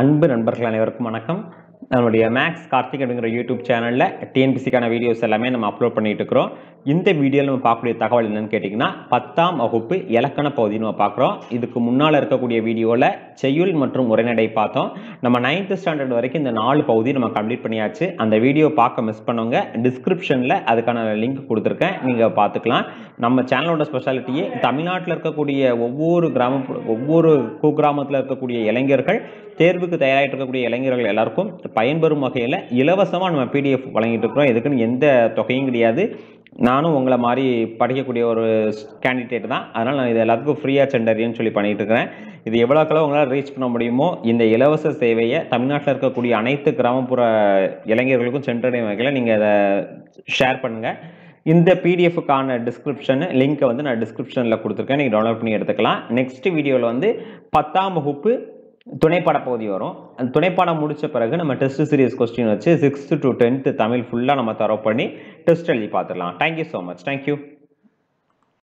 அன்பு நண்பர்கள் அனைவருக்கும் வணக்கம் நம்மளுடைய மேக்ஸ் கார்த்திக் அப்படிங்கிற யூடியூப் சேனலில் டிஎன்பிசிக்கான வீடியோஸ் எல்லாமே நம்ம அப்லோட் பண்ணிகிட்டு இருக்கிறோம் இந்த வீடியோவில் நம்ம பார்க்கக்கூடிய தகவல் என்னென்னு கேட்டிங்கன்னா பத்தாம் வகுப்பு இலக்கண பகுதின்னு நம்ம பார்க்குறோம் இதுக்கு முன்னால் இருக்கக்கூடிய வீடியோவில் செய்யுள் மற்றும் உரைநடை பார்த்தோம் நம்ம நைன்த்து ஸ்டாண்டர்ட் வரைக்கும் இந்த நாலு பகுதி நம்ம கம்ப்ளீட் பண்ணியாச்சு அந்த வீடியோ பார்க்க மிஸ் பண்ணவங்க டிஸ்கிரிப்ஷனில் அதுக்கான லிங்க் கொடுத்துருக்கேன் நீங்கள் பார்த்துக்கலாம் நம்ம சேனலோட ஸ்பெஷாலிட்டியே தமிழ்நாட்டில் இருக்கக்கூடிய ஒவ்வொரு கிராம ஒவ்வொரு குக்கிராமத்தில் இருக்கக்கூடிய இளைஞர்கள் தேர்வுக்கு தயாராகிட்டு இருக்கக்கூடிய இளைஞர்கள் எல்லாருக்கும் பயன்பெறும் வகையில் இலவசமாக நம்ம பிடிஎஃப் வழங்கிட்டு இருக்கிறோம் எதுக்குன்னு எந்த தொகையும் கிடையாது நானும் உங்களை மாதிரி படிக்கக்கூடிய ஒரு கேண்டிடேட் தான் அதனால் நான் இது எல்லாத்துக்கும் ஃப்ரீயாக சென்டரின்னு சொல்லி பண்ணிகிட்டு இருக்கிறேன் இது எவ்வளோக்கெல்லாம் உங்களால் ரீச் பண்ண முடியுமோ இந்த இலவச சேவையை தமிழ்நாட்டில் இருக்கக்கூடிய அனைத்து கிராமப்புற இளைஞர்களுக்கும் சென்றடையும் வகையில் நீங்கள் அதை ஷேர் பண்ணுங்கள் இந்த பிடிஎஃப்க்கான டிஸ்கிரிப்ஷன் லிங்க்கை வந்து நான் டிஸ்கிரிப்ஷனில் கொடுத்துருக்கேன் நீங்கள் டவுன்லோட் பண்ணி எடுத்துக்கலாம் நெக்ஸ்ட் வீடியோவில் வந்து பத்தாம் வகுப்பு துணைப்பாட பகுதி வரும் அந்த துணைப்பாடம் முடித்த பிறகு நம்ம டெஸ்ட் சீரியஸ் கொஸ்டின் வச்சு சிக்ஸ்த்து டு டென்த்து தமிழ் ஃபுல்லாக நம்ம தரோ பண்ணி டெஸ்ட் எழுதி பார்த்துடலாம் தேங்க்யூ ஸோ மச் தேங்க்யூ